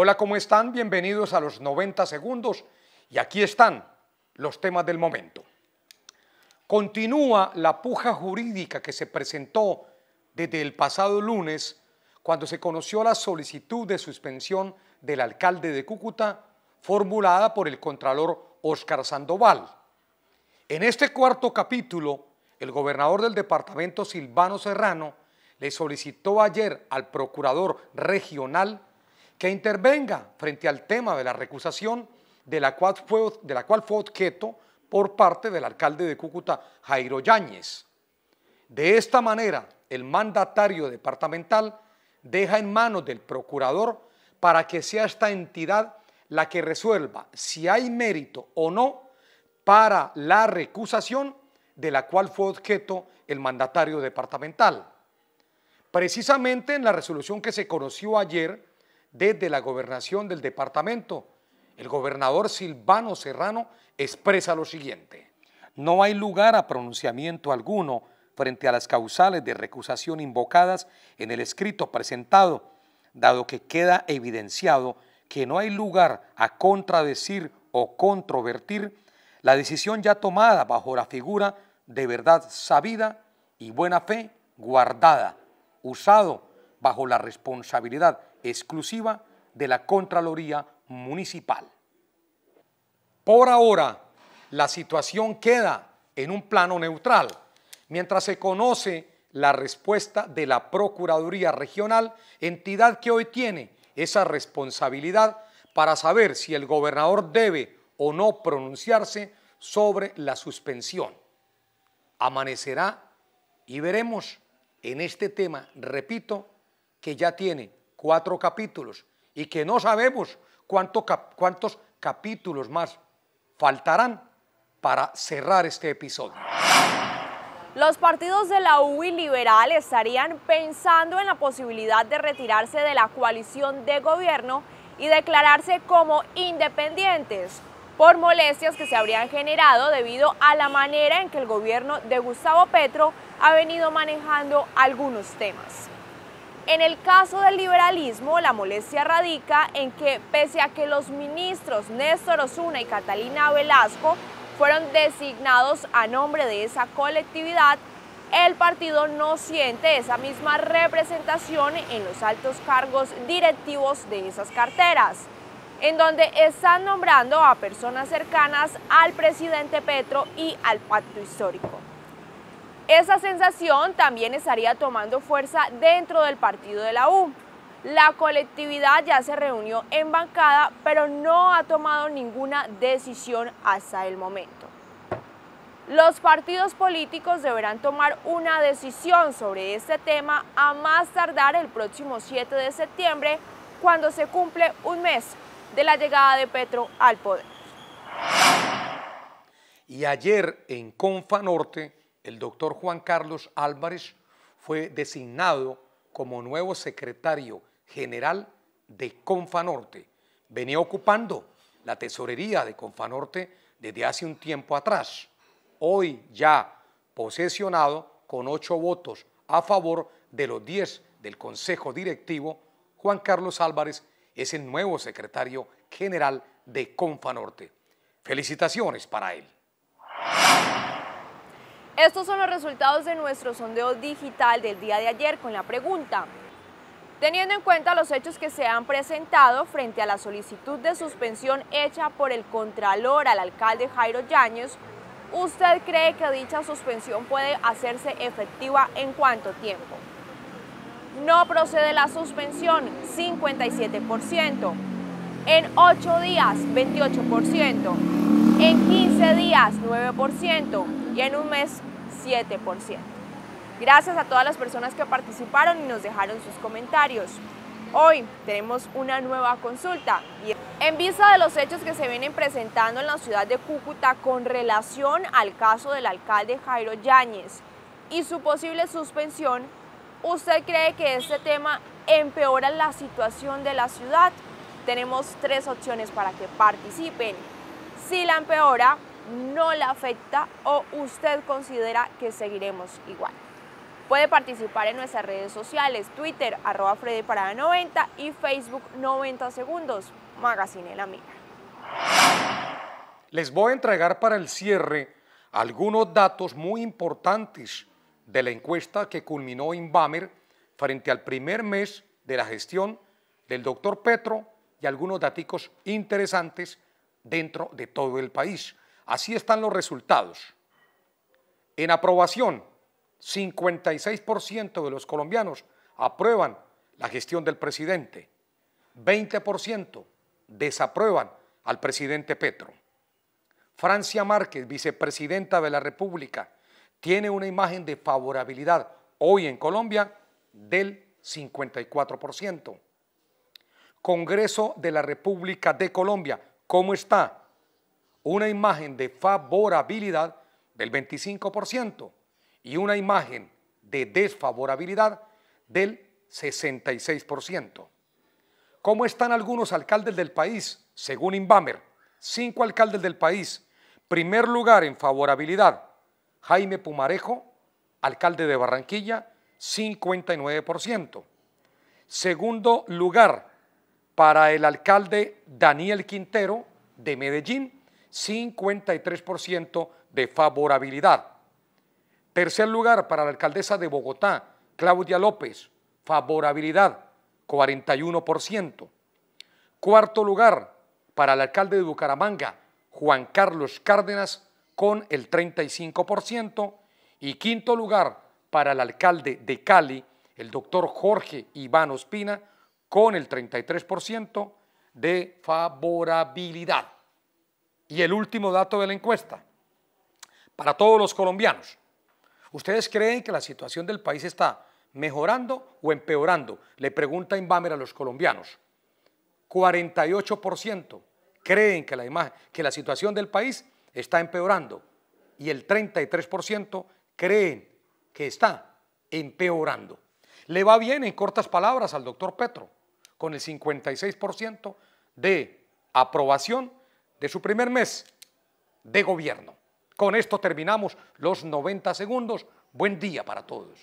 Hola, ¿cómo están? Bienvenidos a los 90 segundos y aquí están los temas del momento. Continúa la puja jurídica que se presentó desde el pasado lunes cuando se conoció la solicitud de suspensión del alcalde de Cúcuta formulada por el contralor Óscar Sandoval. En este cuarto capítulo, el gobernador del departamento Silvano Serrano le solicitó ayer al procurador regional que intervenga frente al tema de la recusación de la cual fue, de la cual fue objeto por parte del alcalde de Cúcuta, Jairo Yáñez. De esta manera, el mandatario departamental deja en manos del procurador para que sea esta entidad la que resuelva si hay mérito o no para la recusación de la cual fue objeto el mandatario departamental. Precisamente en la resolución que se conoció ayer, desde la gobernación del departamento, el gobernador Silvano Serrano expresa lo siguiente. No hay lugar a pronunciamiento alguno frente a las causales de recusación invocadas en el escrito presentado, dado que queda evidenciado que no hay lugar a contradecir o controvertir la decisión ya tomada bajo la figura de verdad sabida y buena fe guardada, usado bajo la responsabilidad exclusiva de la Contraloría Municipal. Por ahora, la situación queda en un plano neutral, mientras se conoce la respuesta de la Procuraduría Regional, entidad que hoy tiene esa responsabilidad para saber si el gobernador debe o no pronunciarse sobre la suspensión. Amanecerá y veremos en este tema, repito, que ya tiene cuatro capítulos y que no sabemos cuántos capítulos más faltarán para cerrar este episodio. Los partidos de la UI Liberal estarían pensando en la posibilidad de retirarse de la coalición de gobierno y declararse como independientes por molestias que se habrían generado debido a la manera en que el gobierno de Gustavo Petro ha venido manejando algunos temas. En el caso del liberalismo, la molestia radica en que, pese a que los ministros Néstor Osuna y Catalina Velasco fueron designados a nombre de esa colectividad, el partido no siente esa misma representación en los altos cargos directivos de esas carteras, en donde están nombrando a personas cercanas al presidente Petro y al pacto histórico. Esa sensación también estaría tomando fuerza dentro del partido de la U. La colectividad ya se reunió en bancada, pero no ha tomado ninguna decisión hasta el momento. Los partidos políticos deberán tomar una decisión sobre este tema a más tardar el próximo 7 de septiembre, cuando se cumple un mes de la llegada de Petro al poder. Y ayer en Confa Norte el doctor Juan Carlos Álvarez fue designado como nuevo secretario general de Confanorte. Venía ocupando la tesorería de Confanorte desde hace un tiempo atrás. Hoy ya posesionado con ocho votos a favor de los diez del Consejo Directivo, Juan Carlos Álvarez es el nuevo secretario general de Confanorte. Felicitaciones para él. Estos son los resultados de nuestro sondeo digital del día de ayer con la pregunta, teniendo en cuenta los hechos que se han presentado frente a la solicitud de suspensión hecha por el Contralor al alcalde Jairo Yáñez, ¿usted cree que dicha suspensión puede hacerse efectiva en cuánto tiempo? No procede la suspensión, 57%. En 8 días, 28%. En 15 días, 9%. Y en un mes, Gracias a todas las personas que participaron y nos dejaron sus comentarios. Hoy tenemos una nueva consulta. En vista de los hechos que se vienen presentando en la ciudad de Cúcuta con relación al caso del alcalde Jairo Yáñez y su posible suspensión, ¿usted cree que este tema empeora la situación de la ciudad? Tenemos tres opciones para que participen. Si la empeora, no la afecta o usted considera que seguiremos igual. Puede participar en nuestras redes sociales, Twitter, arroba Freddy 90 y Facebook 90 Segundos, Magazine La Mira. Les voy a entregar para el cierre algunos datos muy importantes de la encuesta que culminó en Bamer frente al primer mes de la gestión del doctor Petro y algunos datos interesantes dentro de todo el país. Así están los resultados. En aprobación, 56% de los colombianos aprueban la gestión del presidente, 20% desaprueban al presidente Petro. Francia Márquez, vicepresidenta de la República, tiene una imagen de favorabilidad hoy en Colombia del 54%. Congreso de la República de Colombia, ¿cómo está? una imagen de favorabilidad del 25% y una imagen de desfavorabilidad del 66%. ¿Cómo están algunos alcaldes del país? Según Inbamer, cinco alcaldes del país. Primer lugar en favorabilidad, Jaime Pumarejo, alcalde de Barranquilla, 59%. Segundo lugar para el alcalde Daniel Quintero de Medellín, 53% de favorabilidad. Tercer lugar para la alcaldesa de Bogotá, Claudia López, favorabilidad, 41%. Cuarto lugar para el alcalde de Bucaramanga, Juan Carlos Cárdenas, con el 35%. Y quinto lugar para el alcalde de Cali, el doctor Jorge Iván Ospina, con el 33% de favorabilidad. Y el último dato de la encuesta, para todos los colombianos, ¿ustedes creen que la situación del país está mejorando o empeorando? Le pregunta Inbamer a los colombianos. 48% creen que la, que la situación del país está empeorando y el 33% creen que está empeorando. Le va bien en cortas palabras al doctor Petro, con el 56% de aprobación de su primer mes de gobierno. Con esto terminamos los 90 segundos. Buen día para todos.